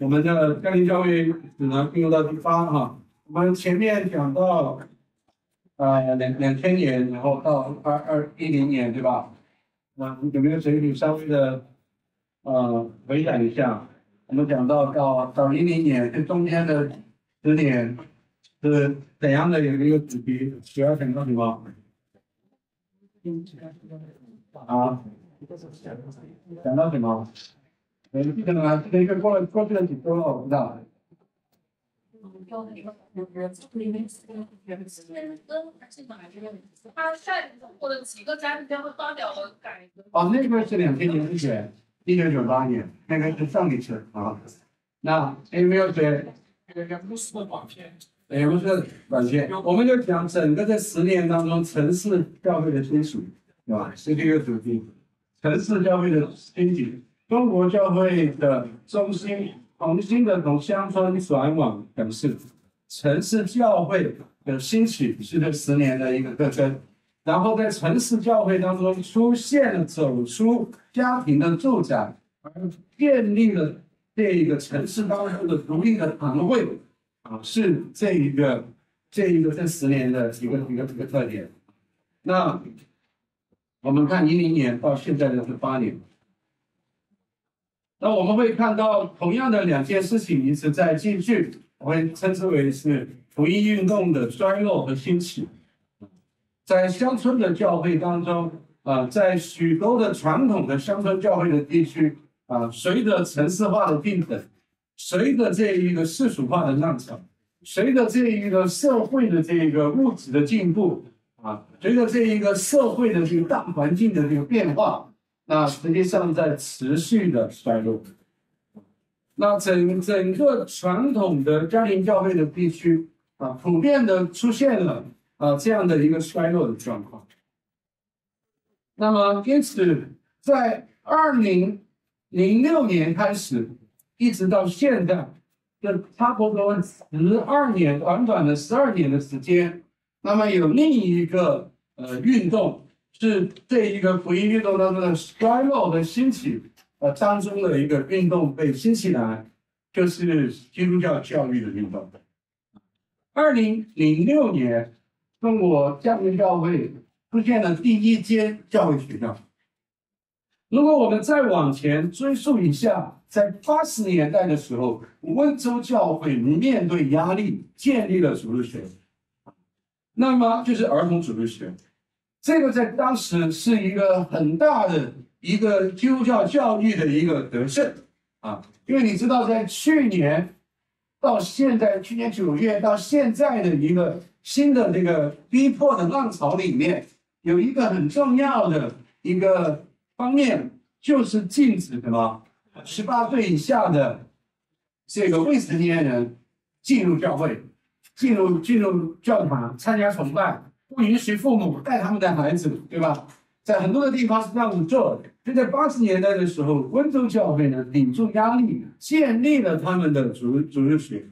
我们的家庭教育只能进用到地方啊。我们前面讲到，呃，两两千年，然后到二二一零年，对吧？那有没有谁可以稍微的，呃，回想一下？我们讲到到到一零年，这中间的十年是怎样的一个主题？主要讲到什么？啊？讲到什么？嗯，这个呢，这个过来过去的几年了，我不知道。或者几个将会发表改哦，那边是两千年一年，一九九八年，那个是上一次啊。那有没有谁？有，不是短片。也不是短片。我们就讲整个这十年当中，城市教育的归属啊，是第个主题。城市教育的经济。中国教会的中心，重新的从乡村转往城市，城市教会的兴起是这十年的一个特征。然后，在城市教会当中出现走出家庭的住宅，而建立了这一个城市当中的独立的堂会，啊，是这一个这一个这十年的几个一个一个特点。那我们看一零年到现在的这八年。那我们会看到，同样的两件事情一直在继续，我们称之为是福音运动的衰落和兴起。在乡村的教会当中，啊，在许多的传统的乡村教会的地区，啊，随着城市化的进等，随着这一个世俗化的浪潮，随着这一个社会的这个物质的进步，啊，随着这一个社会的这个大环境的这个变化。那实际上在持续的衰落，那整整个传统的家庭教会的地区啊，普遍的出现了啊这样的一个衰落的状况。那么因此，在二零零六年开始，一直到现在，这差不多十二年，短短的十二年的时间，那么有另一个呃运动。是对一个福音运动当中的衰落的兴起，呃，当中的一个运动被兴起来，就是基督教教育的运动。二零零六年，中国江门教会出现了第一间教会学校。如果我们再往前追溯一下，在八十年代的时候，温州教会面对压力建立了主日学，那么就是儿童主日学。这个在当时是一个很大的一个基督教教育的一个得胜啊，因为你知道，在去年到现在，去年九月到现在的一个新的这个逼迫的浪潮里面，有一个很重要的一个方面，就是禁止什么十八岁以下的这个未成年人进入教会、进入进入教堂参加崇拜。不允许父母带他们的孩子，对吧？在很多的地方是样子做的。就在八十年代的时候，温州教会呢顶住压力建立了他们的主主日学。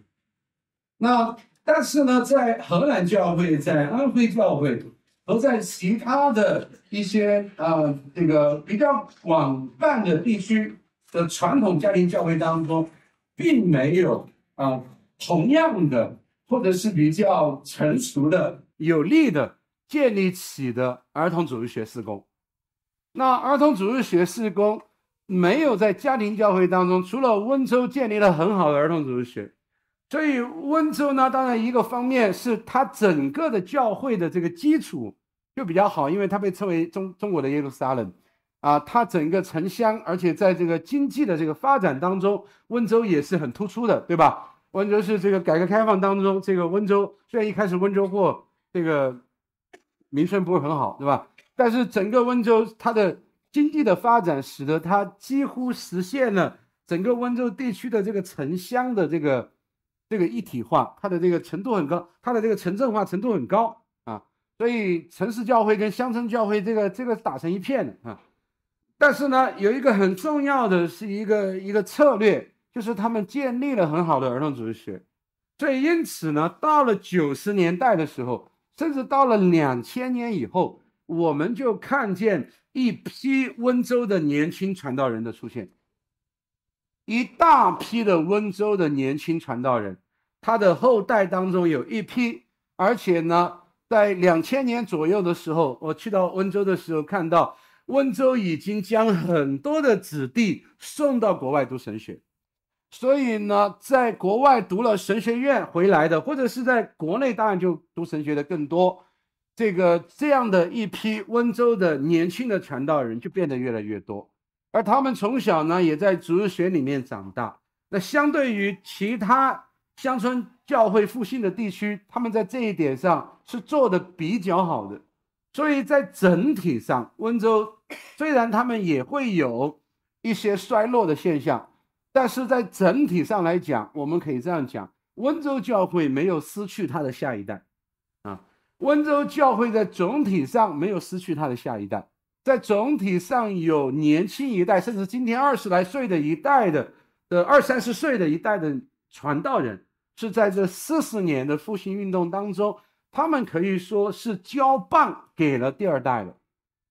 那但是呢，在荷兰教会、在安徽教会，和在其他的一些啊这个比较广泛的地区的传统家庭教会当中，并没有啊同样的或者是比较成熟的。有力的建立起的儿童主日学施工，那儿童主日学施工没有在家庭教会当中，除了温州建立了很好的儿童主日学，所以温州呢，当然一个方面是它整个的教会的这个基础就比较好，因为它被称为中中国的耶路撒冷啊，它整个城乡，而且在这个经济的这个发展当中，温州也是很突出的，对吧？温州是这个改革开放当中，这个温州虽然一开始温州或这个名声不是很好，对吧？但是整个温州它的经济的发展，使得它几乎实现了整个温州地区的这个城乡的这个这个一体化，它的这个程度很高，它的这个城镇化程度很高啊，所以城市教会跟乡村教会这个这个打成一片的啊。但是呢，有一个很重要的是一个一个策略，就是他们建立了很好的儿童组织学，所以因此呢，到了九十年代的时候。甚至到了两千年以后，我们就看见一批温州的年轻传道人的出现，一大批的温州的年轻传道人，他的后代当中有一批，而且呢，在两千年左右的时候，我去到温州的时候，看到温州已经将很多的子弟送到国外读神学。所以呢，在国外读了神学院回来的，或者是在国内，当然就读神学的更多。这个这样的一批温州的年轻的传道人就变得越来越多，而他们从小呢也在主日学里面长大。那相对于其他乡村教会复兴的地区，他们在这一点上是做的比较好的。所以在整体上，温州虽然他们也会有一些衰落的现象。但是在整体上来讲，我们可以这样讲：温州教会没有失去它的下一代，啊，温州教会在总体上没有失去它的下一代，在总体上有年轻一代，甚至今天二十来岁的一代的，的二三十岁的一代的传道人，是在这四十年的复兴运动当中，他们可以说是交棒给了第二代的，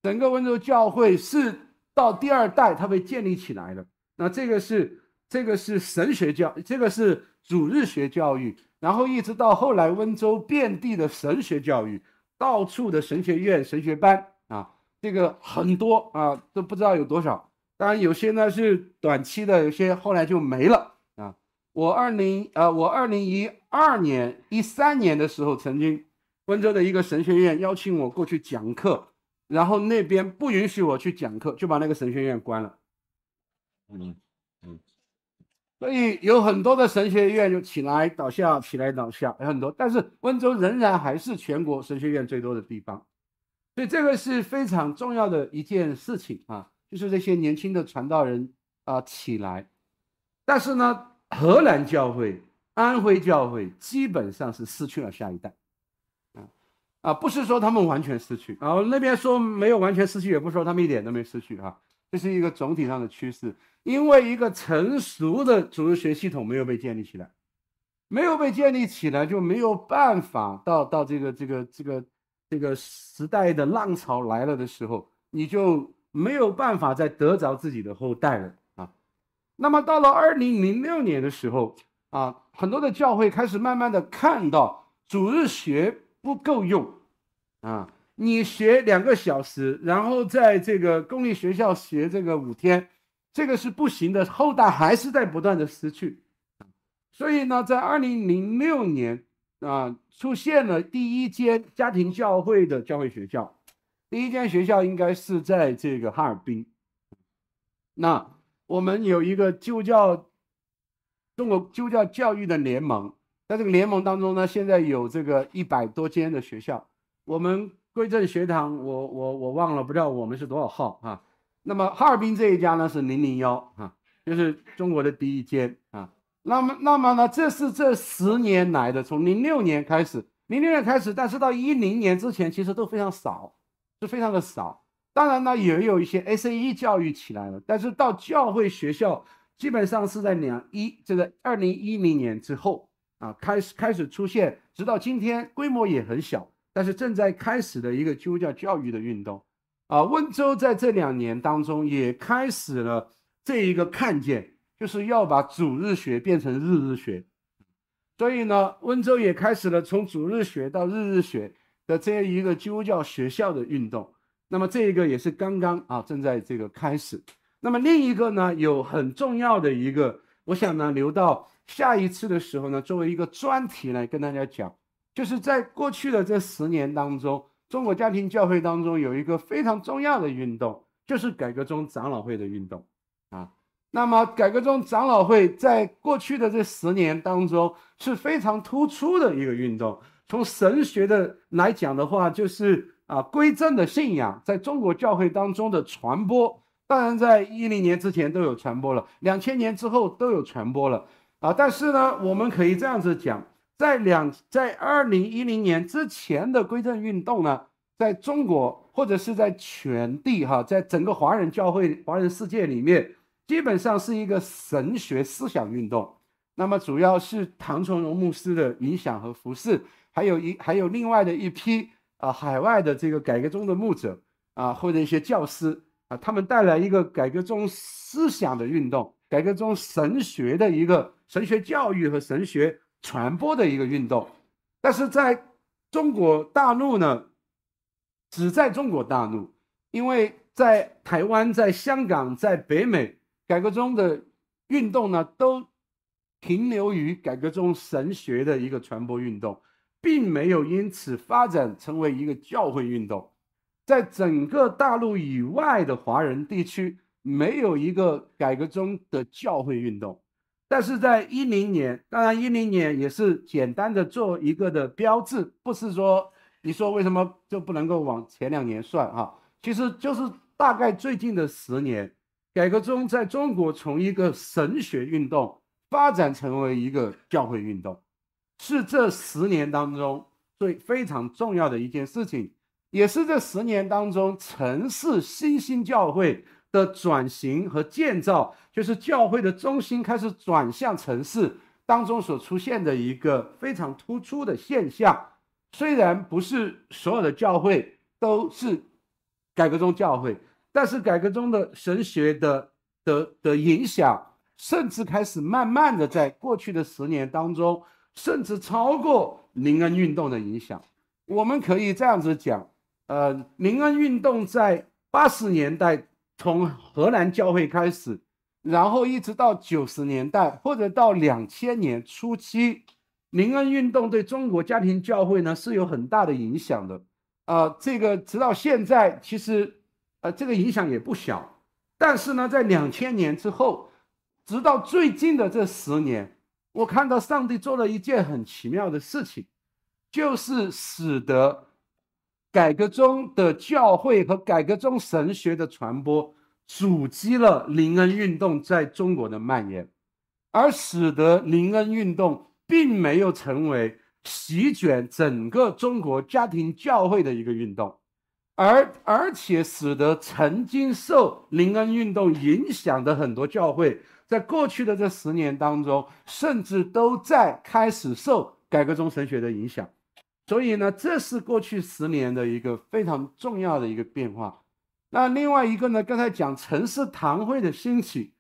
整个温州教会是到第二代它被建立起来的，那这个是。这个是神学教，这个是主日学教育，然后一直到后来温州遍地的神学教育，到处的神学院、神学班啊，这个很多啊，都不知道有多少。当然有些呢是短期的，有些后来就没了啊。我二零呃，我二零一二年、一三年的时候，曾经温州的一个神学院邀请我过去讲课，然后那边不允许我去讲课，就把那个神学院关了。嗯嗯。所以有很多的神学院就起来倒下，起来倒下，有很多。但是温州仍然还是全国神学院最多的地方，所以这个是非常重要的一件事情啊，就是这些年轻的传道人啊起来。但是呢，荷兰教会、安徽教会基本上是失去了下一代，啊啊，不是说他们完全失去，然后那边说没有完全失去，也不说他们一点都没失去啊。这是一个总体上的趋势，因为一个成熟的组织学系统没有被建立起来，没有被建立起来就没有办法到到这个这个这个这个时代的浪潮来了的时候，你就没有办法再得着自己的后代了啊。那么到了二零零六年的时候啊，很多的教会开始慢慢的看到组织学不够用啊。你学两个小时，然后在这个公立学校学这个五天，这个是不行的，后代还是在不断的失去。所以呢，在二零零六年啊，出现了第一间家庭教会的教会学校，第一间学校应该是在这个哈尔滨。那我们有一个就叫中国就教教育的联盟，在这个联盟当中呢，现在有这个一百多间的学校，我们。归正学堂，我我我忘了，不知道我们是多少号啊？那么哈尔滨这一家呢是零零幺啊，就是中国的第一间啊。那么那么呢，这是这十年来的，从零六年开始，零六年开始，但是到一零年之前其实都非常少，是非常的少。当然呢，也有一些 S A E 教育起来了，但是到教会学校基本上是在两一，这个二零一零年之后啊，开始开始出现，直到今天规模也很小。但是正在开始的一个基督教教育的运动，啊，温州在这两年当中也开始了这一个看见，就是要把主日学变成日日学，所以呢，温州也开始了从主日学到日日学的这样一个基督教学校的运动。那么这一个也是刚刚啊，正在这个开始。那么另一个呢，有很重要的一个，我想呢，留到下一次的时候呢，作为一个专题来跟大家讲。就是在过去的这十年当中，中国家庭教会当中有一个非常重要的运动，就是改革中长老会的运动啊。那么，改革中长老会在过去的这十年当中是非常突出的一个运动。从神学的来讲的话，就是啊，归正的信仰在中国教会当中的传播，当然在一零年之前都有传播了，两千年之后都有传播了啊。但是呢，我们可以这样子讲。在两在二零一零年之前的归正运动呢，在中国或者是在全地哈，在整个华人教会、华人世界里面，基本上是一个神学思想运动。那么主要是唐崇荣牧师的影响和服饰，还有一还有另外的一批啊海外的这个改革中的牧者啊或者一些教师啊，他们带来一个改革中思想的运动，改革中神学的一个神学教育和神学。传播的一个运动，但是在中国大陆呢，只在中国大陆，因为在台湾、在香港、在北美，改革中的运动呢，都停留于改革中神学的一个传播运动，并没有因此发展成为一个教会运动。在整个大陆以外的华人地区，没有一个改革中的教会运动。但是在一零年，当然一零年也是简单的做一个的标志，不是说你说为什么就不能够往前两年算哈？其实就是大概最近的十年，改革中在中国从一个神学运动发展成为一个教会运动，是这十年当中最非常重要的一件事情，也是这十年当中城市新兴教会。的转型和建造，就是教会的中心开始转向城市当中所出现的一个非常突出的现象。虽然不是所有的教会都是改革中教会，但是改革中的神学的的的影响，甚至开始慢慢的在过去的十年当中，甚至超过灵恩运动的影响。我们可以这样子讲，呃，灵恩运动在八十年代。从荷兰教会开始，然后一直到九十年代或者到两千年初期，灵恩运动对中国家庭教会呢是有很大的影响的。啊，这个直到现在其实，呃，这个影响也不小。但是呢，在两千年之后，直到最近的这十年，我看到上帝做了一件很奇妙的事情，就是使得。改革中的教会和改革中神学的传播，阻击了林恩运动在中国的蔓延，而使得林恩运动并没有成为席卷整个中国家庭教会的一个运动，而而且使得曾经受林恩运动影响的很多教会，在过去的这十年当中，甚至都在开始受改革中神学的影响。所以呢，这是过去十年的一个非常重要的一个变化。那另外一个呢，刚才讲城市堂会的兴起，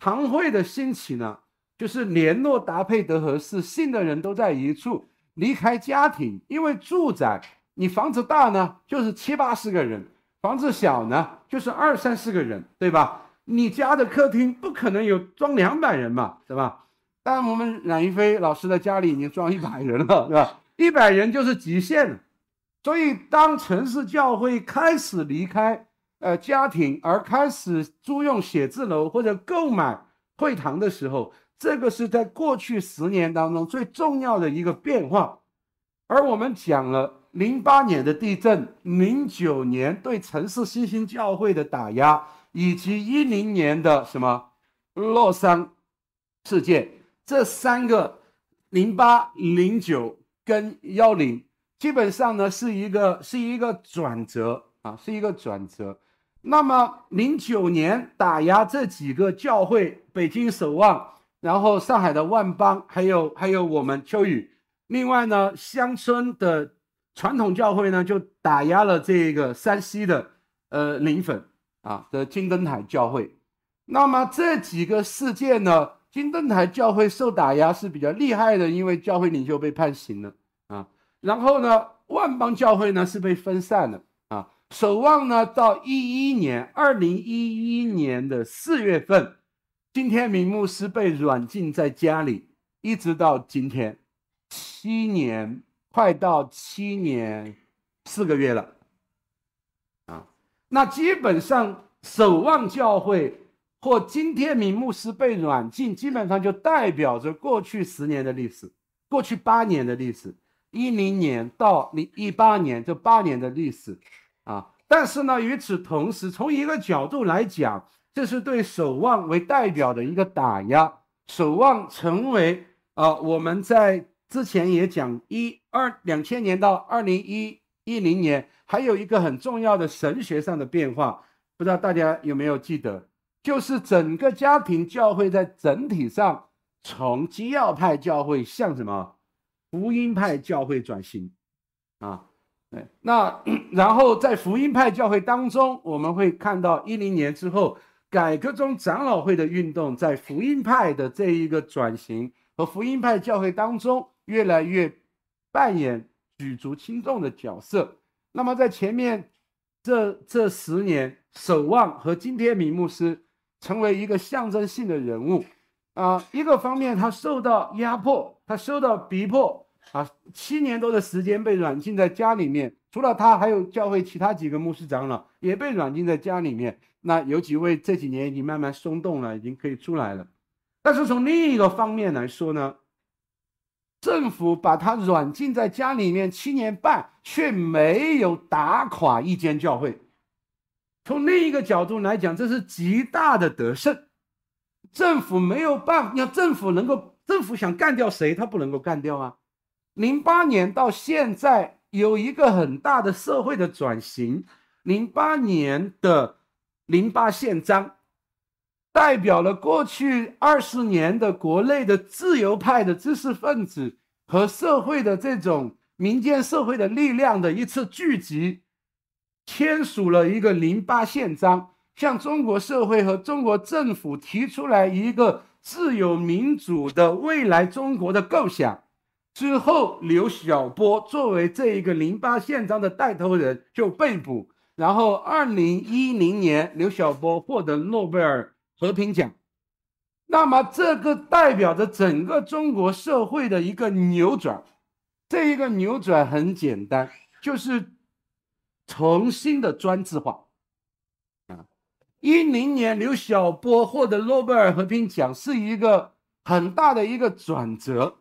堂会的兴起呢，就是联络搭配得合适，信的人都在一处，离开家庭，因为住宅，你房子大呢，就是七八十个人，房子小呢，就是二三十个人，对吧？你家的客厅不可能有装两百人嘛，对吧？但我们冉一飞老师的家里已经装一百人了，对吧？一百人就是极限了，所以当城市教会开始离开呃家庭，而开始租用写字楼或者购买会堂的时候，这个是在过去十年当中最重要的一个变化。而我们讲了零八年的地震，零九年对城市新兴教会的打压，以及一零年的什么，乐山事件，这三个零八零九。跟幺零基本上呢是一个是一个转折啊，是一个转折。那么零九年打压这几个教会，北京守望，然后上海的万邦，还有还有我们秋雨，另外呢乡村的传统教会呢就打压了这个山西的呃临汾啊的金灯台教会。那么这几个事件呢？金灯台教会受打压是比较厉害的，因为教会领袖被判刑了啊。然后呢，万邦教会呢是被分散了啊。守望呢，到一一年，二零一一年的四月份，今天明牧师被软禁在家里，一直到今天，七年快到七年四个月了啊。那基本上守望教会。或今天明牧师被软禁，基本上就代表着过去十年的历史，过去八年的历史，一零年到零一八年这八年的历史，啊！但是呢，与此同时，从一个角度来讲，这是对守望为代表的一个打压。守望成为啊，我们在之前也讲，一二两千年到二零一一零年，还有一个很重要的神学上的变化，不知道大家有没有记得？就是整个家庭教会，在整体上从基要派教会向什么福音派教会转型啊？对，那 然后在福音派教会当中，我们会看到一零年之后改革中长老会的运动，在福音派的这一个转型和福音派教会当中，越来越扮演举足轻重的角色。那么在前面这这十年，守望和今天明牧师。成为一个象征性的人物，啊，一个方面他受到压迫，他受到逼迫，啊，七年多的时间被软禁在家里面。除了他，还有教会其他几个牧师长老也被软禁在家里面。那有几位这几年已经慢慢松动了，已经可以出来了。但是从另一个方面来说呢，政府把他软禁在家里面七年半，却没有打垮一间教会。从另一个角度来讲，这是极大的得胜。政府没有办法，要政府能够，政府想干掉谁，他不能够干掉啊。零八年到现在，有一个很大的社会的转型。零八年的零八宪章，代表了过去二十年的国内的自由派的知识分子和社会的这种民间社会的力量的一次聚集。签署了一个《零八宪章》，向中国社会和中国政府提出来一个自由民主的未来中国的构想。之后，刘晓波作为这一个《零八宪章》的带头人就被捕。然后，二零一零年，刘晓波获得诺贝尔和平奖。那么，这个代表着整个中国社会的一个扭转。这一个扭转很简单，就是。重新的专制化，啊，一零年刘晓波获得诺贝尔和平奖是一个很大的一个转折，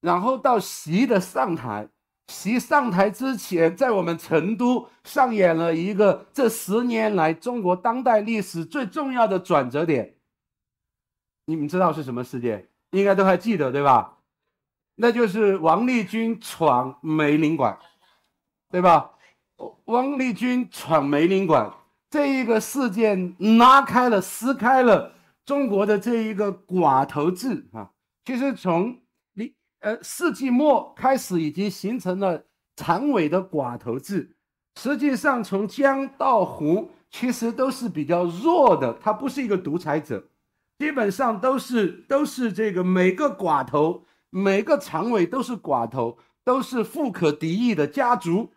然后到习的上台，习上台之前，在我们成都上演了一个这十年来中国当代历史最重要的转折点，你们知道是什么事件？应该都还记得对吧？那就是王立军闯美领馆，对吧？汪丽君闯梅林馆这一个事件，拉开了、撕开了中国的这一个寡头制。啊。其实从你呃世纪末开始，已经形成了常委的寡头制。实际上，从江到湖，其实都是比较弱的，他不是一个独裁者，基本上都是都是这个每个寡头、每个常委都是寡头，都是富可敌意的家族。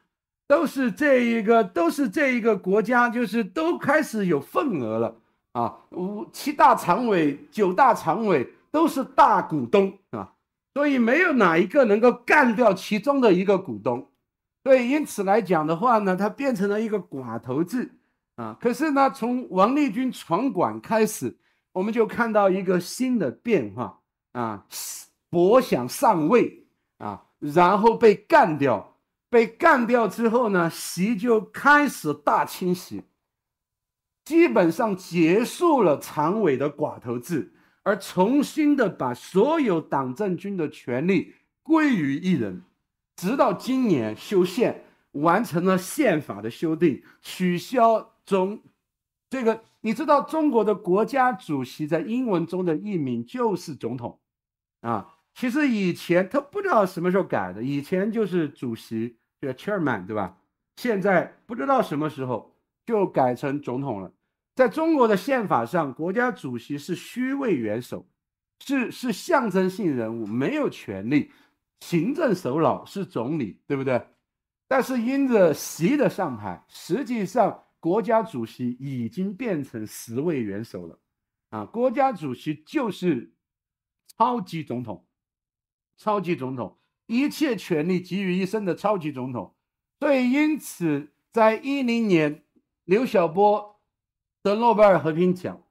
都是这一个，都是这一个国家，就是都开始有份额了啊！五七大常委、九大常委都是大股东啊，所以没有哪一个能够干掉其中的一个股东。对，因此来讲的话呢，它变成了一个寡头制啊。可是呢，从王立军闯馆开始，我们就看到一个新的变化啊：博想上位啊，然后被干掉。被干掉之后呢，习就开始大清洗，基本上结束了常委的寡头制，而重新的把所有党政军的权力归于一人，直到今年修宪完成了宪法的修订，取消中，这个你知道中国的国家主席在英文中的译名就是总统，啊，其实以前他不知道什么时候改的，以前就是主席。叫 chairman 对吧？现在不知道什么时候就改成总统了。在中国的宪法上，国家主席是虚位元首，是是象征性人物，没有权利。行政首脑是总理，对不对？但是因着习的上台，实际上国家主席已经变成十位元首了。啊，国家主席就是超级总统，超级总统。一切权力集于一身的超级总统，所以，因此在一零年，刘晓波得诺贝尔和平奖，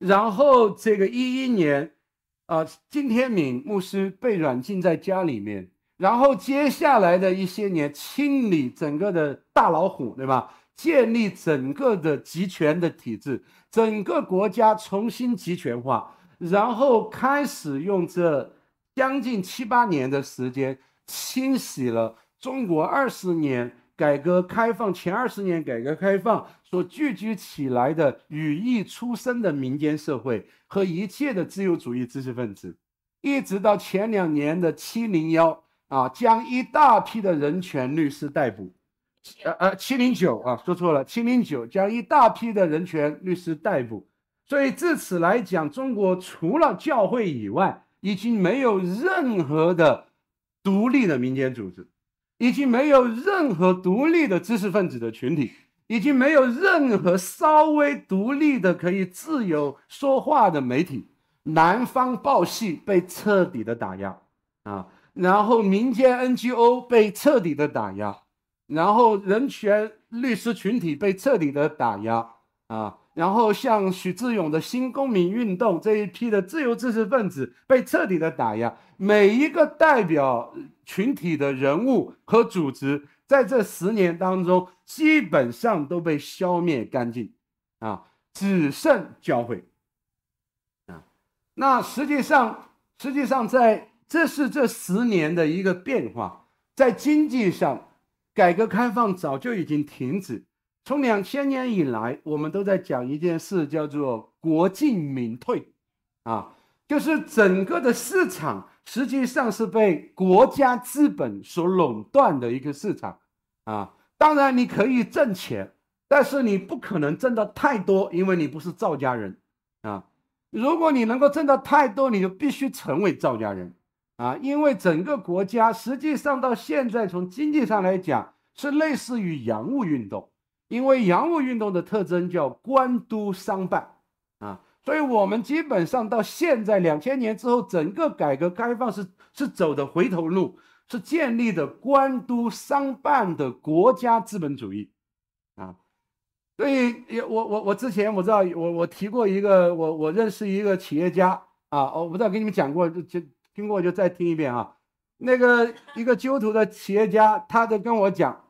然后这个一一年，啊，金天敏牧师被软禁在家里面，然后接下来的一些年清理整个的大老虎，对吧？建立整个的集权的体制，整个国家重新集权化，然后开始用这。将近七八年的时间，清洗了中国二十年改革开放前二十年改革开放所聚集起来的羽翼初生的民间社会和一切的自由主义知识分子，一直到前两年的七零幺啊，将一大批的人权律师逮捕，呃呃，七零九啊，说错了，七零九将一大批的人权律师逮捕，所以至此来讲，中国除了教会以外。已经没有任何的独立的民间组织，已经没有任何独立的知识分子的群体，已经没有任何稍微独立的可以自由说话的媒体。南方报系被彻底的打压啊，然后民间 NGO 被彻底的打压，然后人权律师群体被彻底的打压啊。然后像许志勇的新公民运动这一批的自由知识分子被彻底的打压，每一个代表群体的人物和组织，在这十年当中基本上都被消灭干净，啊，只剩教会，啊，那实际上实际上在这是这十年的一个变化，在经济上，改革开放早就已经停止。从两千年以来，我们都在讲一件事，叫做“国进民退”，啊，就是整个的市场实际上是被国家资本所垄断的一个市场，啊，当然你可以挣钱，但是你不可能挣的太多，因为你不是赵家人，啊，如果你能够挣的太多，你就必须成为赵家人，啊，因为整个国家实际上到现在从经济上来讲是类似于洋务运动。因为洋务运动的特征叫官督商办，啊，所以我们基本上到现在两千年之后，整个改革开放是是走的回头路，是建立的官督商办的国家资本主义，啊，所以也我我我之前我知道我我提过一个我我认识一个企业家啊，我不知道跟你们讲过就听过就再听一遍啊，那个一个督徒的企业家，他在跟我讲。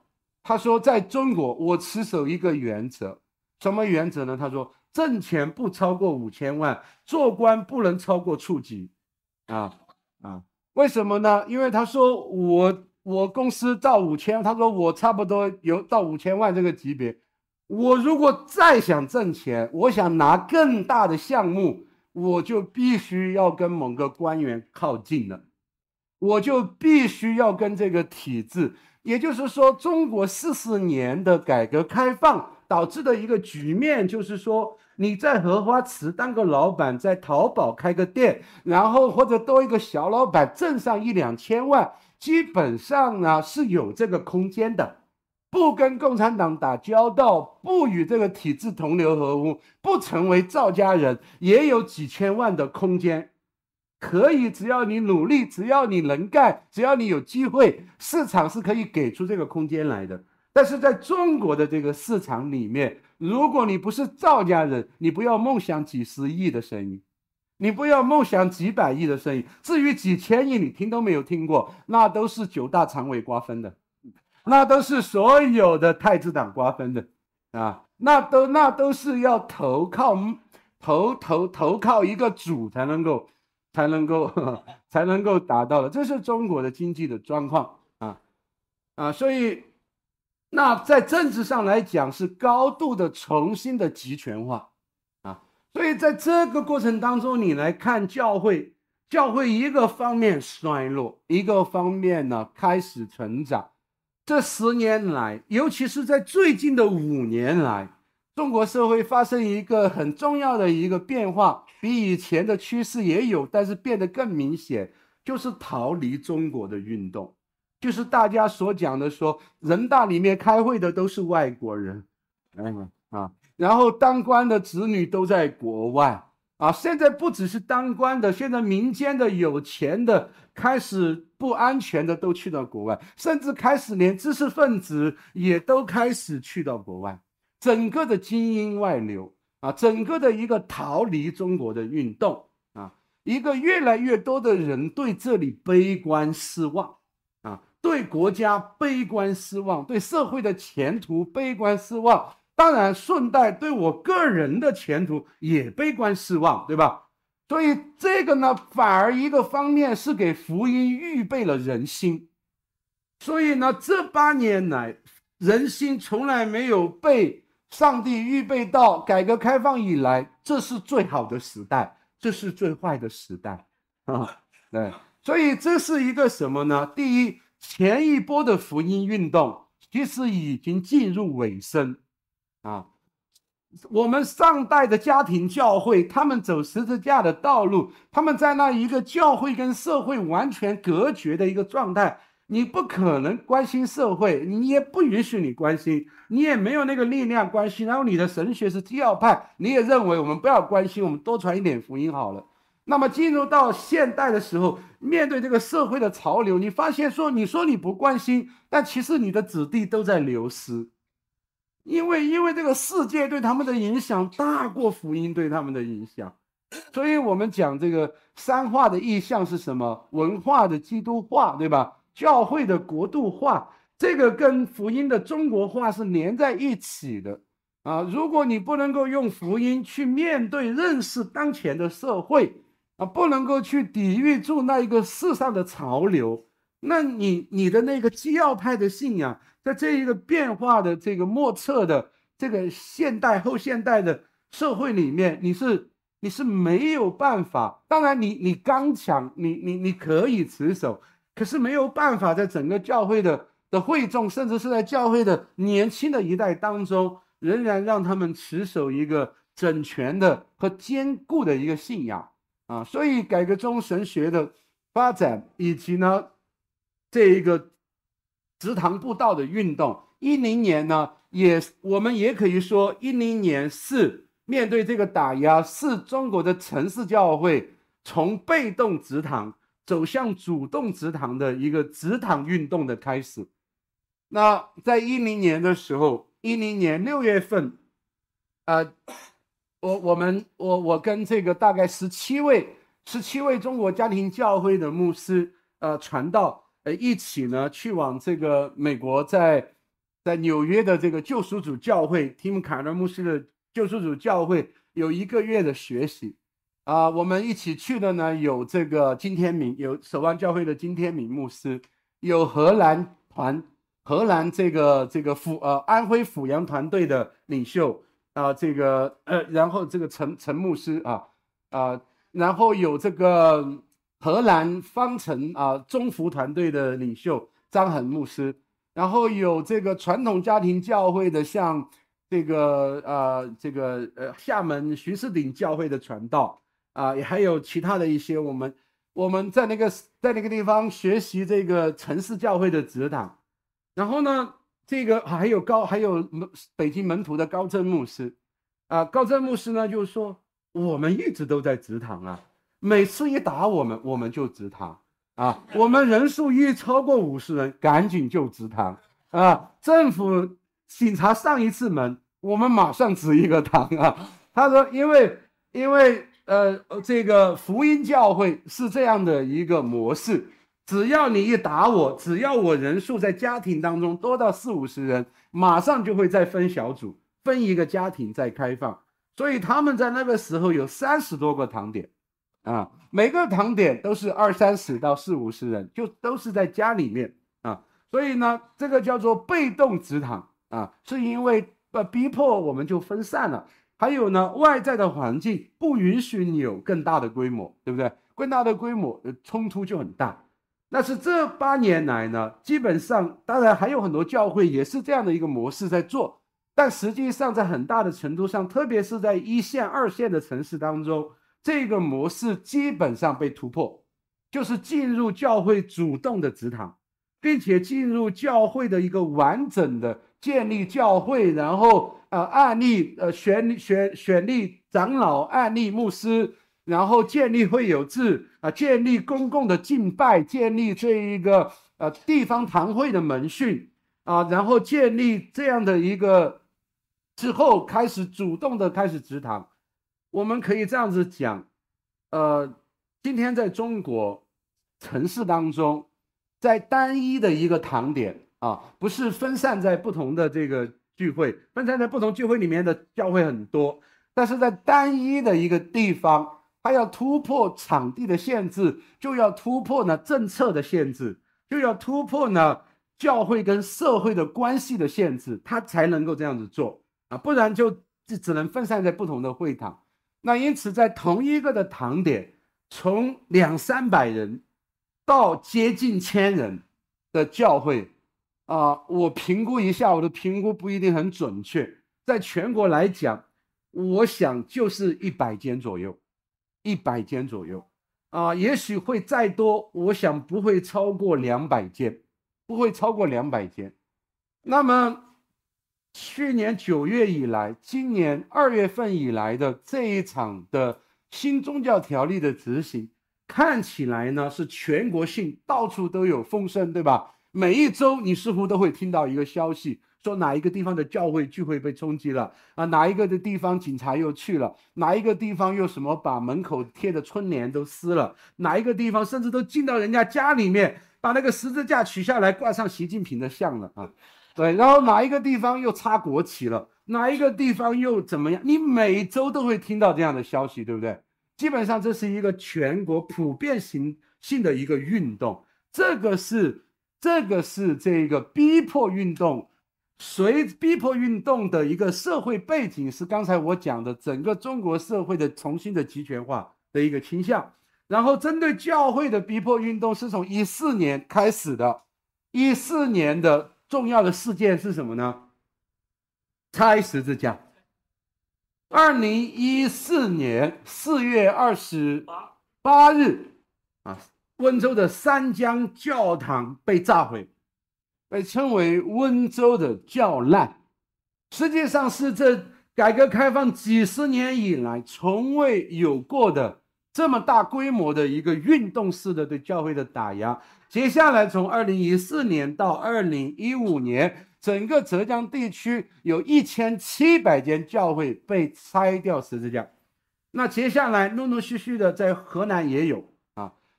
他说，在中国，我持守一个原则，什么原则呢？他说，挣钱不超过五千万，做官不能超过处级，啊啊，为什么呢？因为他说，我我公司到五千，他说我差不多有到五千万这个级别，我如果再想挣钱，我想拿更大的项目，我就必须要跟某个官员靠近了，我就必须要跟这个体制。也就是说，中国四十年的改革开放导致的一个局面，就是说，你在荷花池当个老板，在淘宝开个店，然后或者多一个小老板，挣上一两千万，基本上呢是有这个空间的。不跟共产党打交道，不与这个体制同流合污，不成为赵家人，也有几千万的空间。可以，只要你努力，只要你能干，只要你有机会，市场是可以给出这个空间来的。但是在中国的这个市场里面，如果你不是赵家人，你不要梦想几十亿的生意，你不要梦想几百亿的生意，至于几千亿，你听都没有听过，那都是九大常委瓜分的，那都是所有的太子党瓜分的，啊，那都那都是要投靠投投投靠一个主才能够。才能够 才能够达到的，这是中国的经济的状况啊啊，所以那在政治上来讲是高度的重新的集权化啊，所以在这个过程当中，你来看教会，教会一个方面衰落，一个方面呢开始成长，这十年来，尤其是在最近的五年来。中国社会发生一个很重要的一个变化，比以前的趋势也有，但是变得更明显，就是逃离中国的运动，就是大家所讲的说，人大里面开会的都是外国人，嗯啊，然后当官的子女都在国外，啊，现在不只是当官的，现在民间的有钱的开始不安全的都去到国外，甚至开始连知识分子也都开始去到国外。整个的精英外流啊，整个的一个逃离中国的运动啊，一个越来越多的人对这里悲观失望啊，对国家悲观失望，对社会的前途悲观失望，当然顺带对我个人的前途也悲观失望，对吧？所以这个呢，反而一个方面是给福音预备了人心，所以呢，这八年来人心从来没有被。上帝预备到改革开放以来，这是最好的时代，这是最坏的时代，啊，对，所以这是一个什么呢？第一，前一波的福音运动其实已经进入尾声，啊，我们上代的家庭教会，他们走十字架的道路，他们在那一个教会跟社会完全隔绝的一个状态。你不可能关心社会，你也不允许你关心，你也没有那个力量关心。然后你的神学是教派，你也认为我们不要关心，我们多传一点福音好了。那么进入到现代的时候，面对这个社会的潮流，你发现说，你说你不关心，但其实你的子弟都在流失，因为因为这个世界对他们的影响大过福音对他们的影响。所以我们讲这个三化的意向是什么？文化的基督化，对吧？教会的国度化，这个跟福音的中国化是连在一起的啊！如果你不能够用福音去面对认识当前的社会啊，不能够去抵御住那一个世上的潮流，那你你的那个教派的信仰，在这一个变化的这个莫测的这个现代后现代的社会里面，你是你是没有办法。当然，你你刚强，你你你可以持守。可是没有办法，在整个教会的的会众，甚至是在教会的年轻的一代当中，仍然让他们持守一个整全的和坚固的一个信仰啊！所以改革中神学的发展，以及呢，这一个直堂布道的运动，一零年呢，也我们也可以说，一零年是面对这个打压，是中国的城市教会从被动直堂。走向主动职堂的一个职堂运动的开始。那在一零年的时候，一零年六月份，呃，我我们我我跟这个大概十七位十七位中国家庭教会的牧师呃传道呃一起呢去往这个美国，在在纽约的这个救赎主教会 Tim 尔 a 牧师的救赎主教会有一个月的学习。啊，我们一起去的呢，有这个金天明，有守望教会的金天明牧师，有荷兰团，荷兰这个这个阜呃安徽阜阳团队的领袖啊，这个呃，然后这个陈陈牧师啊啊，然后有这个荷兰方城啊中福团队的领袖张恒牧师，然后有这个传统家庭教会的，像这个呃这个呃厦门徐世鼎教会的传道。啊，也还有其他的一些我们，我们在那个在那个地方学习这个城市教会的指导，然后呢，这个还有高还有门北京门徒的高真牧师，啊，高真牧师呢就是说我们一直都在直堂啊，每次一打我们我们就直堂啊，我们人数一超过五十人赶紧就直堂啊，政府警察上一次门我们马上值一个堂啊，他说因为因为。呃，这个福音教会是这样的一个模式，只要你一打我，只要我人数在家庭当中多到四五十人，马上就会再分小组，分一个家庭再开放。所以他们在那个时候有三十多个堂点，啊，每个堂点都是二三十到四五十人，就都是在家里面啊。所以呢，这个叫做被动直堂啊，是因为呃逼迫我们就分散了。还有呢，外在的环境不允许你有更大的规模，对不对？更大的规模，冲突就很大。但是这八年来呢，基本上，当然还有很多教会也是这样的一个模式在做，但实际上在很大的程度上，特别是在一线、二线的城市当中，这个模式基本上被突破，就是进入教会主动的职堂，并且进入教会的一个完整的建立教会，然后。呃，案例，呃，选选选立长老，案例牧师，然后建立会有制啊，建立公共的敬拜，建立这一个呃地方堂会的门训啊，然后建立这样的一个之后，开始主动的开始执堂，我们可以这样子讲，呃，今天在中国城市当中，在单一的一个堂点啊，不是分散在不同的这个。聚会分散在不同聚会里面的教会很多，但是在单一的一个地方，他要突破场地的限制，就要突破呢政策的限制，就要突破呢教会跟社会的关系的限制，他才能够这样子做啊，不然就就只能分散在不同的会堂。那因此，在同一个的堂点，从两三百人到接近千人的教会。啊，我评估一下，我的评估不一定很准确。在全国来讲，我想就是一百间左右，一百间左右。啊，也许会再多，我想不会超过两百间，不会超过两百间。那么，去年九月以来，今年二月份以来的这一场的新宗教条例的执行，看起来呢是全国性，到处都有风声，对吧？每一周，你似乎都会听到一个消息，说哪一个地方的教会聚会被冲击了啊？哪一个的地方警察又去了？哪一个地方又什么把门口贴的春联都撕了？哪一个地方甚至都进到人家家里面，把那个十字架取下来，挂上习近平的像了啊？对，然后哪一个地方又插国旗了？哪一个地方又怎么样？你每周都会听到这样的消息，对不对？基本上这是一个全国普遍行性的一个运动，这个是。这个是这个逼迫运动，随逼迫运动的一个社会背景是刚才我讲的整个中国社会的重新的集权化的一个倾向。然后，针对教会的逼迫运动是从一四年开始的。一四年的重要的事件是什么呢？拆十字架。二零一四年四月二十八日啊。温州的三江教堂被炸毁，被称为“温州的教难”，实际上是这改革开放几十年以来从未有过的这么大规模的一个运动式的对教会的打压。接下来，从二零一四年到二零一五年，整个浙江地区有一千七百间教会被拆掉十字架。那接下来陆陆续续的在河南也有。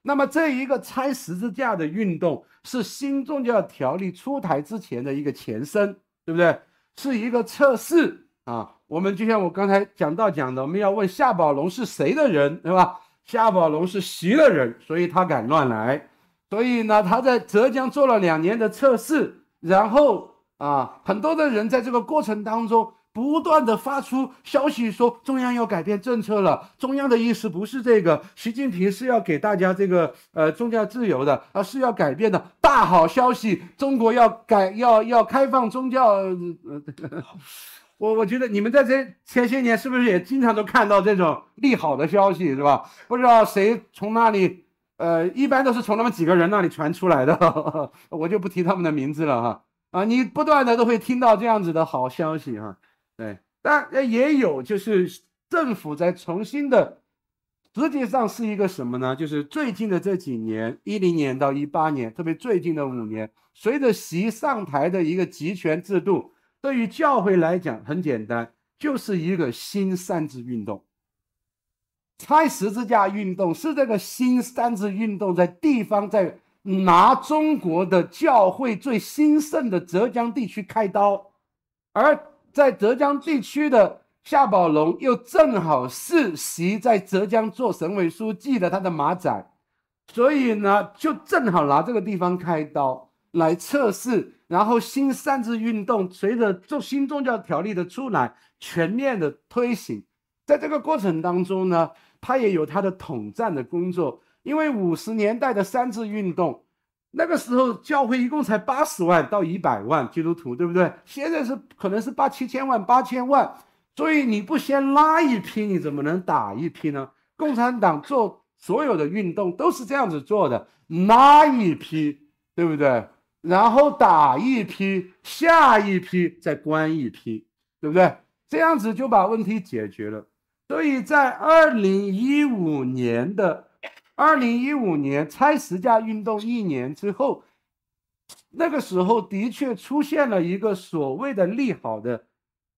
那么这一个拆十字架的运动是新宗教条例出台之前的一个前身，对不对？是一个测试啊。我们就像我刚才讲到讲的，我们要问夏宝龙是谁的人，对吧？夏宝龙是习的人，所以他敢乱来。所以呢，他在浙江做了两年的测试，然后啊，很多的人在这个过程当中。不断的发出消息说中央要改变政策了，中央的意思不是这个，习近平是要给大家这个呃宗教自由的而是要改变的大好消息，中国要改要要开放宗教。我我觉得你们在这前些年是不是也经常都看到这种利好的消息是吧？不知道谁从那里，呃，一般都是从他们几个人那里传出来的，我就不提他们的名字了哈。啊，你不断的都会听到这样子的好消息哈。对，但那也有，就是政府在重新的，实际上是一个什么呢？就是最近的这几年，一零年到一八年，特别最近的五年，随着习上台的一个集权制度，对于教会来讲，很简单，就是一个新三字运动。拆十字架运动是这个新三字运动在地方在拿中国的教会最兴盛的浙江地区开刀，而。在浙江地区的夏宝龙又正好是习在浙江做省委书记的他的马仔，所以呢，就正好拿这个地方开刀来测试，然后新三支运动随着《中新宗教条例》的出来，全面的推行，在这个过程当中呢，他也有他的统战的工作，因为五十年代的三支运动。那个时候，教会一共才八十万到一百万基督徒，对不对？现在是可能是八七千万、八千万，所以你不先拉一批，你怎么能打一批呢？共产党做所有的运动都是这样子做的，拉一批，对不对？然后打一批，下一批再关一批，对不对？这样子就把问题解决了。所以在二零一五年的。二零一五年拆十架运动一年之后，那个时候的确出现了一个所谓的利好的，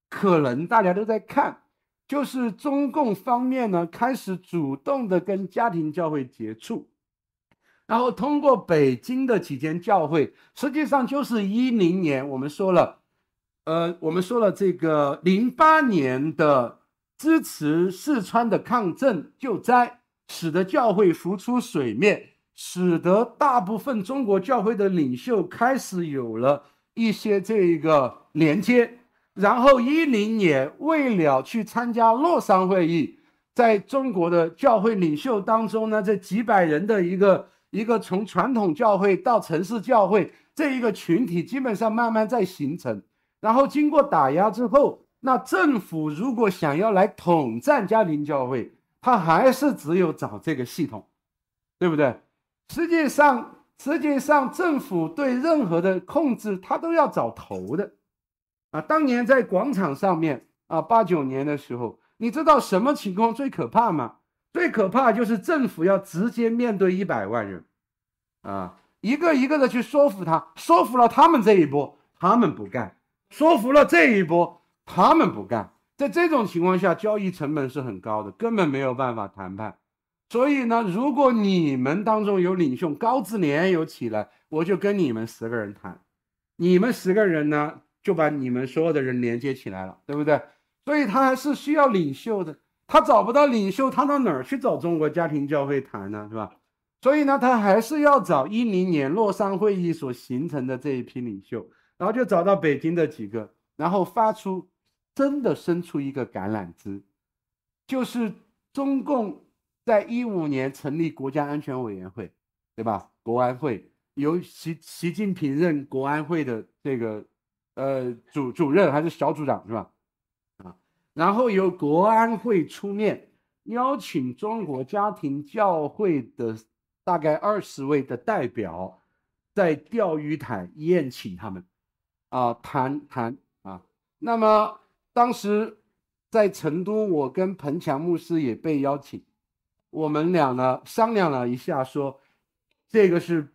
可能大家都在看，就是中共方面呢开始主动的跟家庭教会接触，然后通过北京的几间教会，实际上就是一零年我们说了，呃，我们说了这个零八年的支持四川的抗震救灾。使得教会浮出水面，使得大部分中国教会的领袖开始有了一些这个连接。然后一零年为了去参加洛桑会议，在中国的教会领袖当中呢，这几百人的一个一个从传统教会到城市教会这一个群体，基本上慢慢在形成。然后经过打压之后，那政府如果想要来统战加林教会。他还是只有找这个系统，对不对？实际上，实际上政府对任何的控制，他都要找头的，啊！当年在广场上面啊，八九年的时候，你知道什么情况最可怕吗？最可怕就是政府要直接面对一百万人，啊，一个一个的去说服他，说服了他们这一波，他们不干；说服了这一波，他们不干。在这种情况下，交易成本是很高的，根本没有办法谈判。所以呢，如果你们当中有领袖高志廉有起来，我就跟你们十个人谈。你们十个人呢，就把你们所有的人连接起来了，对不对？所以他还是需要领袖的。他找不到领袖，他到哪儿去找中国家庭教会谈呢？是吧？所以呢，他还是要找一零年洛杉会议所形成的这一批领袖，然后就找到北京的几个，然后发出。真的伸出一个橄榄枝，就是中共在一五年成立国家安全委员会，对吧？国安会由习习近平任国安会的这个呃主主任还是小组长是吧？啊，然后由国安会出面邀请中国家庭教会的大概二十位的代表，在钓鱼台宴请他们，啊，谈谈啊，那么。当时在成都，我跟彭强牧师也被邀请，我们俩呢商量了一下，说这个是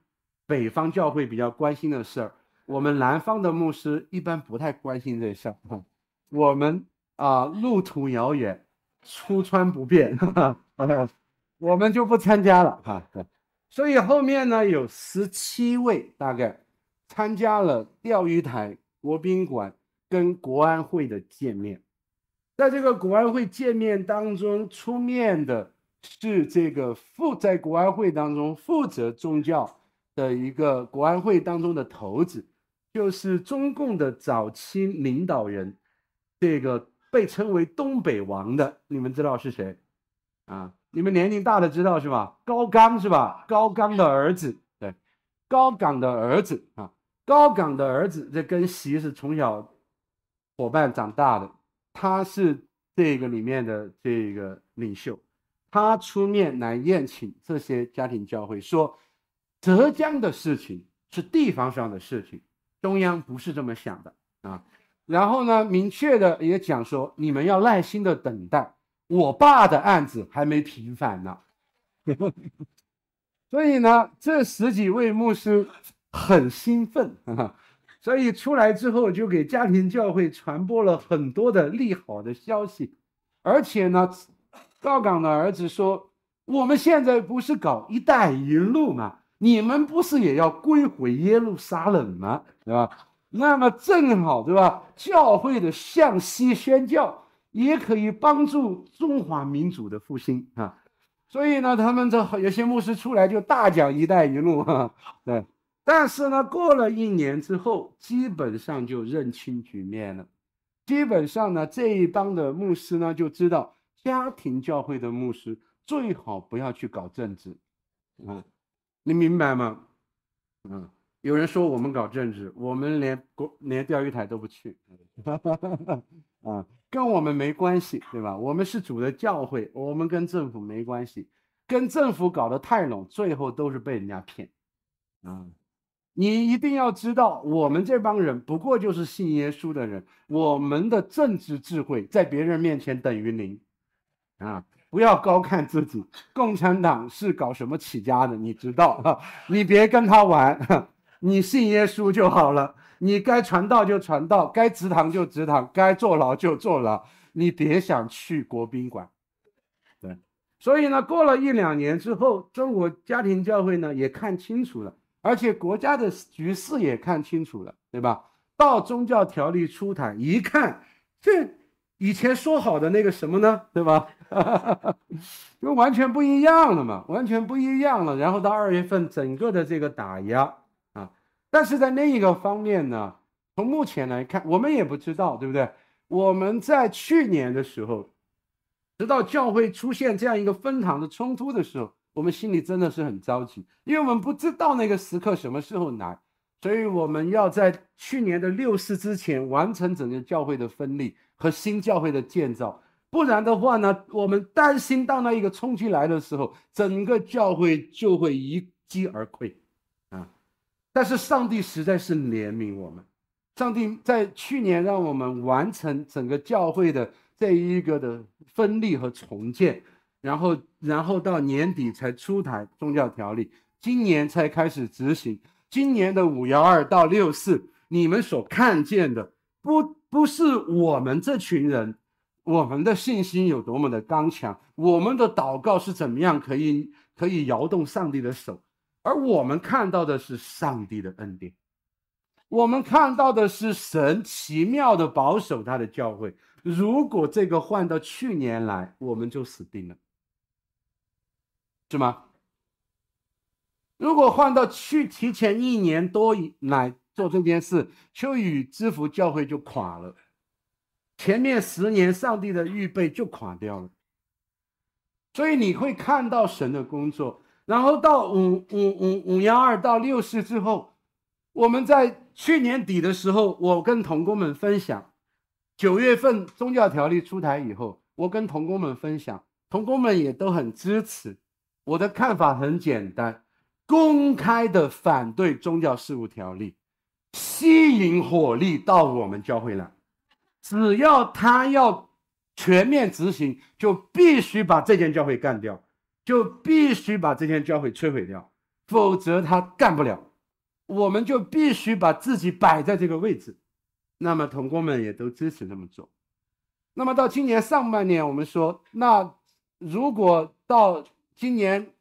北方教会比较关心的事儿，我们南方的牧师一般不太关心这事儿。我们啊路途遥远，出川不便，我们就不参加了哈。所以后面呢有十七位大概参加了钓鱼台国宾馆。跟国安会的见面，在这个国安会见面当中，出面的是这个负在国安会当中负责宗教的一个国安会当中的头子，就是中共的早期领导人，这个被称为东北王的，你们知道是谁啊？你们年龄大的知道是吧？高刚是吧？高刚的儿子，对，高岗的儿子啊，高岗的儿子，这跟习是从小。伙伴长大的，他是这个里面的这个领袖，他出面来宴请这些家庭教会，说浙江的事情是地方上的事情，中央不是这么想的啊。然后呢，明确的也讲说，你们要耐心的等待，我爸的案子还没平反呢。所以呢，这十几位牧师很兴奋。所以出来之后，就给家庭教会传播了很多的利好的消息，而且呢，赵岗的儿子说：“我们现在不是搞一带一路吗？你们不是也要归回耶路撒冷吗？对吧？那么正好，对吧？教会的向西宣教也可以帮助中华民族的复兴啊！所以呢，他们这有些牧师出来就大讲一带一路啊，对。”但是呢，过了一年之后，基本上就认清局面了。基本上呢，这一帮的牧师呢，就知道家庭教会的牧师最好不要去搞政治。啊，你明白吗？啊，有人说我们搞政治，我们连国、连钓鱼台都不去。啊，跟我们没关系，对吧？我们是主的教会，我们跟政府没关系。跟政府搞得太拢，最后都是被人家骗。啊。你一定要知道，我们这帮人不过就是信耶稣的人，我们的政治智慧在别人面前等于零，啊，不要高看自己。共产党是搞什么起家的，你知道啊？你别跟他玩，你信耶稣就好了。你该传道就传道，该职堂就职堂，该坐牢就坐牢，你别想去国宾馆。对，所以呢，过了一两年之后，中国家庭教会呢也看清楚了。而且国家的局势也看清楚了，对吧？到宗教条例出台一看，这以前说好的那个什么呢，对吧？就完全不一样了嘛，完全不一样了。然后到二月份，整个的这个打压啊，但是在另一个方面呢，从目前来看，我们也不知道，对不对？我们在去年的时候，直到教会出现这样一个分堂的冲突的时候。我们心里真的是很着急，因为我们不知道那个时刻什么时候来，所以我们要在去年的六四之前完成整个教会的分立和新教会的建造，不然的话呢，我们担心到那一个冲击来的时候，整个教会就会一击而溃，啊！但是上帝实在是怜悯我们，上帝在去年让我们完成整个教会的这一个的分立和重建。然后，然后到年底才出台宗教条例，今年才开始执行。今年的五幺二到六四，你们所看见的，不不是我们这群人，我们的信心有多么的刚强，我们的祷告是怎么样可以可以摇动上帝的手，而我们看到的是上帝的恩典，我们看到的是神奇妙的保守他的教会。如果这个换到去年来，我们就死定了。是吗？如果换到去提前一年多以来做这件事，秋雨知福教会就垮了。前面十年上帝的预备就垮掉了。所以你会看到神的工作。然后到五五五五幺二到六四之后，我们在去年底的时候，我跟同工们分享，九月份宗教条例出台以后，我跟同工们分享，同工们也都很支持。我的看法很简单：公开的反对《宗教事务条例》，吸引火力到我们教会来。只要他要全面执行，就必须把这间教会干掉，就必须把这间教会摧毁掉，否则他干不了。我们就必须把自己摆在这个位置。那么，同工们也都支持那么做。那么，到今年上半年，我们说，那如果到……今年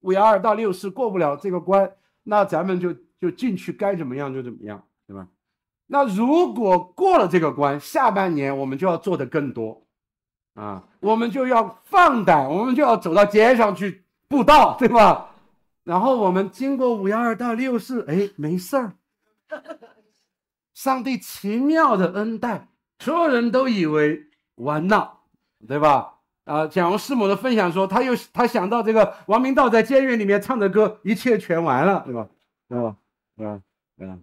五幺二到六四过不了这个关，那咱们就就进去该怎么样就怎么样，对吧？那如果过了这个关，下半年我们就要做的更多啊，我们就要放胆，我们就要走到街上去布道，对吧？然后我们经过五幺二到六四，哎，没事儿，上帝奇妙的恩待，所有人都以为完了，对吧？啊，蒋红师母的分享说，他又他想到这个王明道在监狱里面唱的歌，一切全完了，对吧？对吧？啊啊，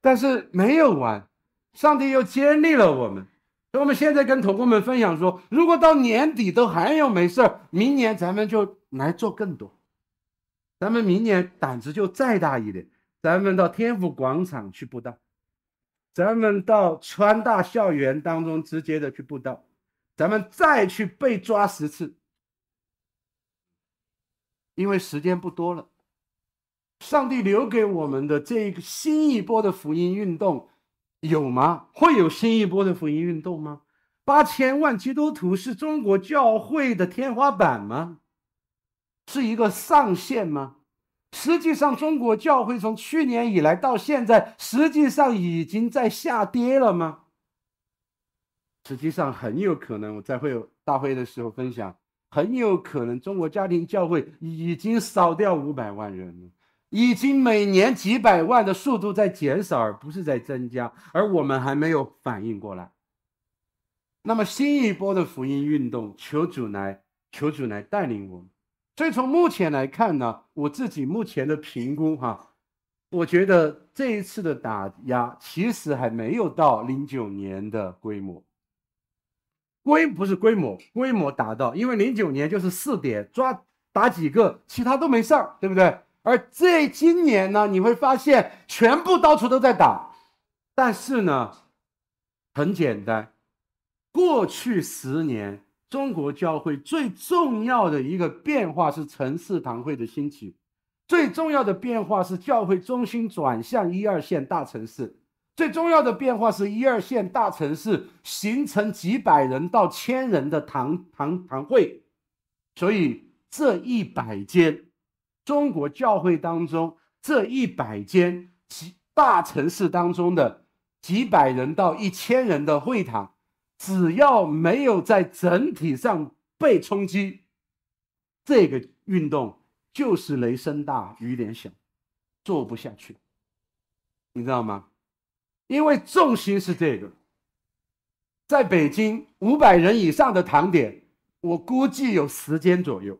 但是没有完，上帝又坚立了我们。所以我们现在跟同工们分享说，如果到年底都还有没事儿，明年咱们就来做更多，咱们明年胆子就再大一点，咱们到天府广场去布道，咱们到川大校园当中直接的去布道。咱们再去被抓十次，因为时间不多了。上帝留给我们的这一个新一波的福音运动，有吗？会有新一波的福音运动吗？八千万基督徒是中国教会的天花板吗？是一个上限吗？实际上，中国教会从去年以来到现在，实际上已经在下跌了吗？实际上很有可能我在会有大会的时候分享，很有可能中国家庭教会已经少掉五百万人了，已经每年几百万的速度在减少，而不是在增加，而我们还没有反应过来。那么，新一波的福音运动，求主来，求主来带领我们。所以从目前来看呢，我自己目前的评估哈，我觉得这一次的打压其实还没有到零九年的规模。规不是规模，规模达到，因为零九年就是试点抓打几个，其他都没儿，对不对？而这今年呢，你会发现全部到处都在打，但是呢，很简单，过去十年中国教会最重要的一个变化是城市堂会的兴起，最重要的变化是教会中心转向一二线大城市。最重要的变化是一二线大城市形成几百人到千人的堂堂堂会，所以这一百间中国教会当中这一百间几大城市当中的几百人到一千人的会堂，只要没有在整体上被冲击，这个运动就是雷声大雨点小，做不下去，你知道吗？因为重心是这个，在北京五百人以上的堂点，我估计有十间左右，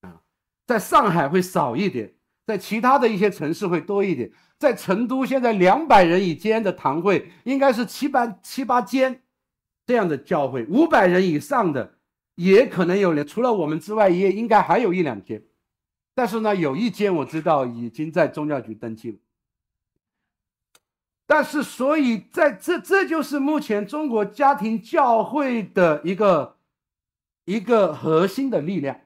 啊，在上海会少一点，在其他的一些城市会多一点，在成都现在两百人以间的堂会应该是七百七八间这样的教会，五百人以上的也可能有，除了我们之外，也应该还有一两间，但是呢，有一间我知道已经在宗教局登记了。但是，所以在这，这就是目前中国家庭教会的一个一个核心的力量。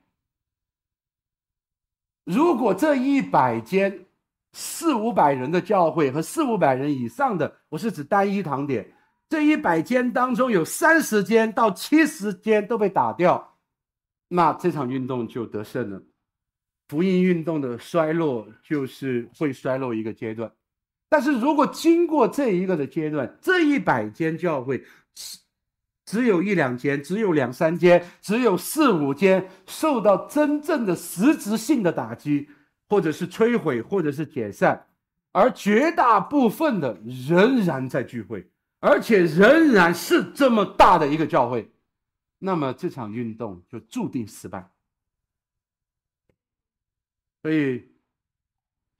如果这一百间四五百人的教会和四五百人以上的（我是指单一堂点），这一百间当中有三十间到七十间都被打掉，那这场运动就得胜了。福音运动的衰落就是会衰落一个阶段。但是如果经过这一个的阶段，这一百间教会只只有一两间，只有两三间，只有四五间受到真正的实质性的打击，或者是摧毁，或者是解散，而绝大部分的仍然在聚会，而且仍然是这么大的一个教会，那么这场运动就注定失败。所以，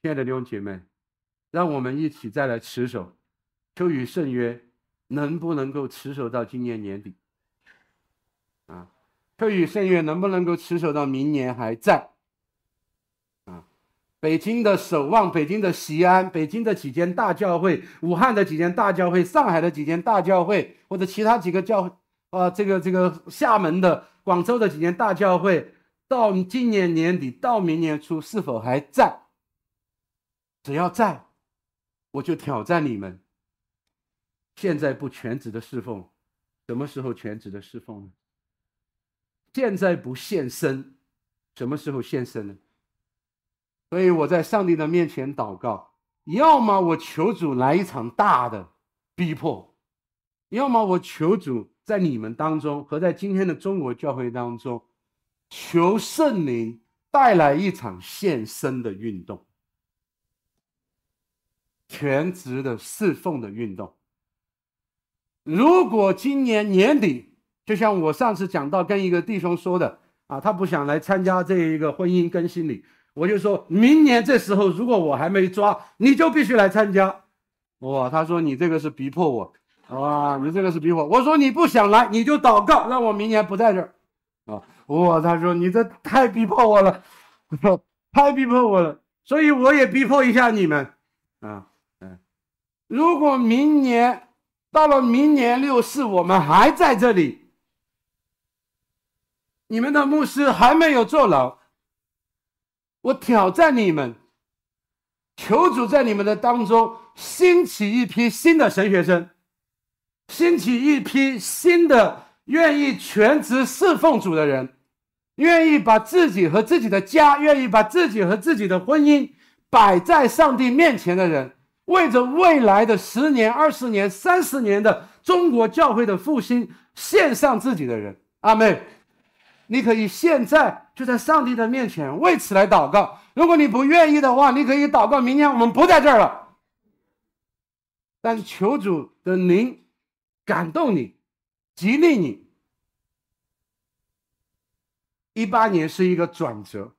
亲爱的弟兄姐妹。让我们一起再来持守，秋雨圣约能不能够持守到今年年底？啊，秋雨圣约能不能够持守到明年还在？啊，北京的守望，北京的西安，北京的几间大教会，武汉的几间大教会，上海的几间大教会，或者其他几个教啊，这个这个厦门的、广州的几间大教会，到今年年底到明年初是否还在？只要在。我就挑战你们。现在不全职的侍奉，什么时候全职的侍奉呢？现在不献身，什么时候献身呢？所以我在上帝的面前祷告：要么我求主来一场大的逼迫，要么我求主在你们当中和在今天的中国教会当中，求圣灵带来一场献身的运动。全职的侍奉的运动。如果今年年底，就像我上次讲到跟一个弟兄说的啊，他不想来参加这一个婚姻更新礼，我就说明年这时候如果我还没抓，你就必须来参加。哇，他说你这个是逼迫我啊，你这个是逼我。我说你不想来，你就祷告让我明年不在这儿啊。哇，他说你这太逼迫我了，太逼迫我了。所以我也逼迫一下你们啊。如果明年到了明年六四，我们还在这里，你们的牧师还没有坐牢，我挑战你们，求主在你们的当中兴起一批新的神学生，兴起一批新的愿意全职侍奉主的人，愿意把自己和自己的家，愿意把自己和自己的婚姻摆在上帝面前的人。为着未来的十年、二十年、三十年的中国教会的复兴，献上自己的人，阿妹，你可以现在就在上帝的面前为此来祷告。如果你不愿意的话，你可以祷告，明年我们不在这儿了。但求主的灵感动你，激励你。一八年是一个转折，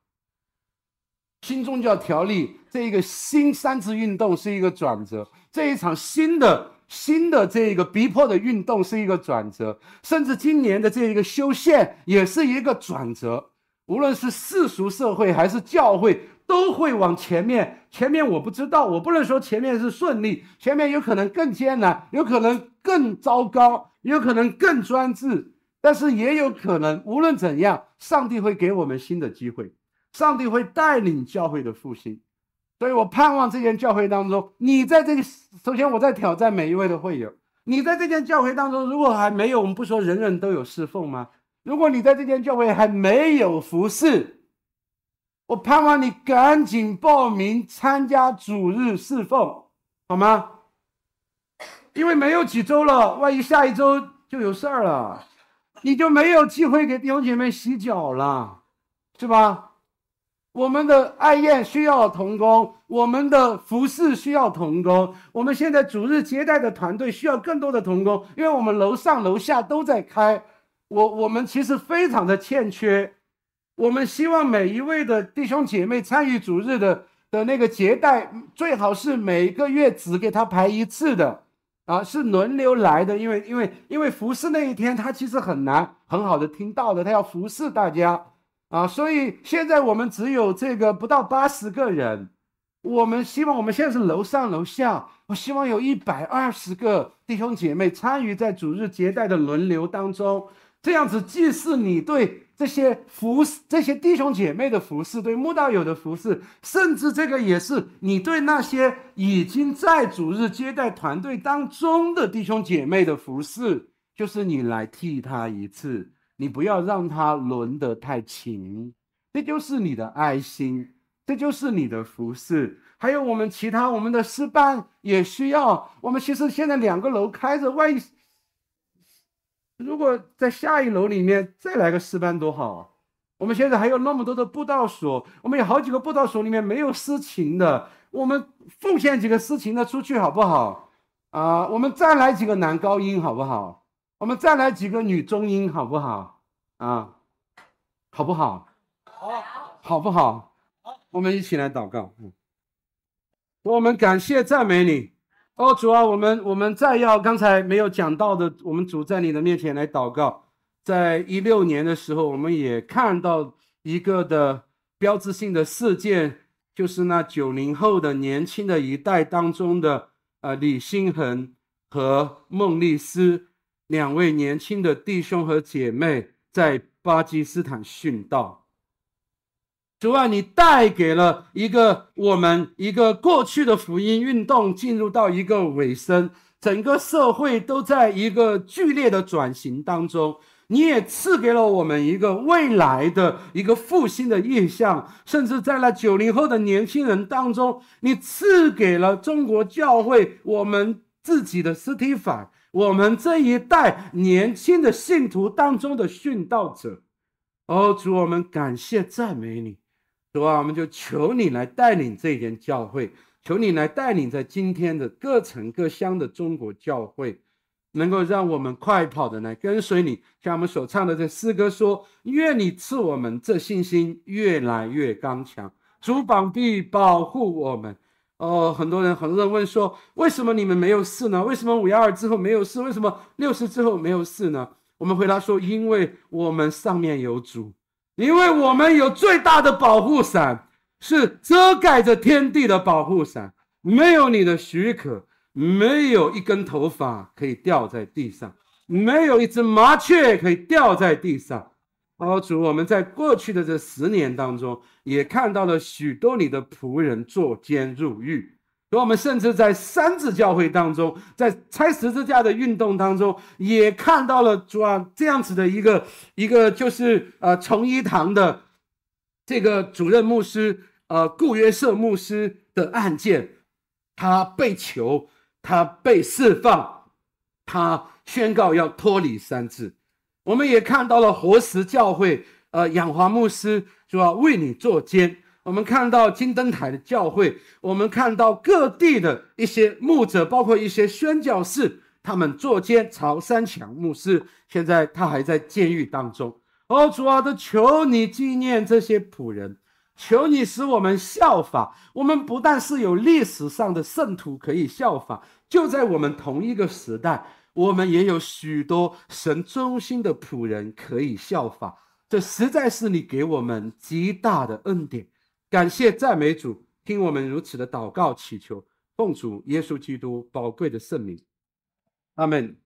新宗教条例。这一个新三次运动是一个转折，这一场新的新的这一个逼迫的运动是一个转折，甚至今年的这一个修宪也是一个转折。无论是世俗社会还是教会，都会往前面。前面我不知道，我不能说前面是顺利，前面有可能更艰难，有可能更糟糕，有可能更专制，但是也有可能，无论怎样，上帝会给我们新的机会，上帝会带领教会的复兴。所以我盼望这间教会当中，你在这个首先，我在挑战每一位的会友，你在这间教会当中，如果还没有，我们不说人人都有侍奉吗？如果你在这间教会还没有服侍，我盼望你赶紧报名参加主日侍奉，好吗？因为没有几周了，万一下一周就有事儿了，你就没有机会给弟兄姐妹洗脚了，是吧？我们的爱宴需要童工，我们的服饰需要童工，我们现在主日接待的团队需要更多的童工，因为我们楼上楼下都在开，我我们其实非常的欠缺，我们希望每一位的弟兄姐妹参与主日的的那个接待，最好是每个月只给他排一次的，啊，是轮流来的，因为因为因为服侍那一天他其实很难很好的听到的，他要服侍大家。啊，所以现在我们只有这个不到八十个人，我们希望我们现在是楼上楼下，我希望有一百二十个弟兄姐妹参与在主日接待的轮流当中。这样子既是你对这些服侍这些弟兄姐妹的服侍，对穆道友的服侍，甚至这个也是你对那些已经在主日接待团队当中的弟兄姐妹的服侍，就是你来替他一次。你不要让他轮得太勤，这就是你的爱心，这就是你的服饰。还有我们其他我们的师班也需要。我们其实现在两个楼开着，万一如果在下一楼里面再来个师班多好。我们现在还有那么多的布道所，我们有好几个布道所里面没有私情的，我们奉献几个私情的出去好不好？啊，我们再来几个男高音好不好？我们再来几个女中音，好不好？啊，好不好？好，好不好？好，我们一起来祷告。嗯，我们感谢赞美你，哦，主啊，我们我们再要刚才没有讲到的，我们主在你的面前来祷告。在一六年的时候，我们也看到一个的标志性的事件，就是那九零后的年轻的一代当中的，呃，李星恒和孟丽斯。两位年轻的弟兄和姐妹在巴基斯坦殉道。主啊，你带给了一个我们一个过去的福音运动进入到一个尾声，整个社会都在一个剧烈的转型当中。你也赐给了我们一个未来的一个复兴的意向，甚至在那九零后的年轻人当中，你赐给了中国教会我们自己的实体法。我们这一代年轻的信徒当中的殉道者，哦，主，我们感谢赞美你，主，我们就求你来带领这间教会，求你来带领在今天的各城各乡的中国教会，能够让我们快跑的来跟随你。像我们所唱的这诗歌说：愿你赐我们这信心越来越刚强，主膀臂保护我们。哦，很多人，很多人问说，为什么你们没有事呢？为什么五幺二之后没有事？为什么六十之后没有事呢？我们回答说，因为我们上面有主，因为我们有最大的保护伞，是遮盖着天地的保护伞。没有你的许可，没有一根头发可以掉在地上，没有一只麻雀可以掉在地上。哦，主，我们在过去的这十年当中，也看到了许多你的仆人坐监入狱，所以我们甚至在三字教会当中，在拆十字架的运动当中，也看到了主啊这样子的一个一个，就是呃，崇一堂的这个主任牧师呃顾约瑟牧师的案件，他被囚，他被释放，他宣告要脱离三次。我们也看到了活石教会，呃，仰华牧师，是吧？为你作监。我们看到金灯台的教会，我们看到各地的一些牧者，包括一些宣教士，他们作监。曹三强牧师，现在他还在监狱当中。哦，主啊，都求你纪念这些仆人，求你使我们效法。我们不但是有历史上的圣徒可以效法，就在我们同一个时代。我们也有许多神忠心的仆人可以效法，这实在是你给我们极大的恩典。感谢赞美主，听我们如此的祷告祈求，奉主耶稣基督宝贵的圣名，阿门。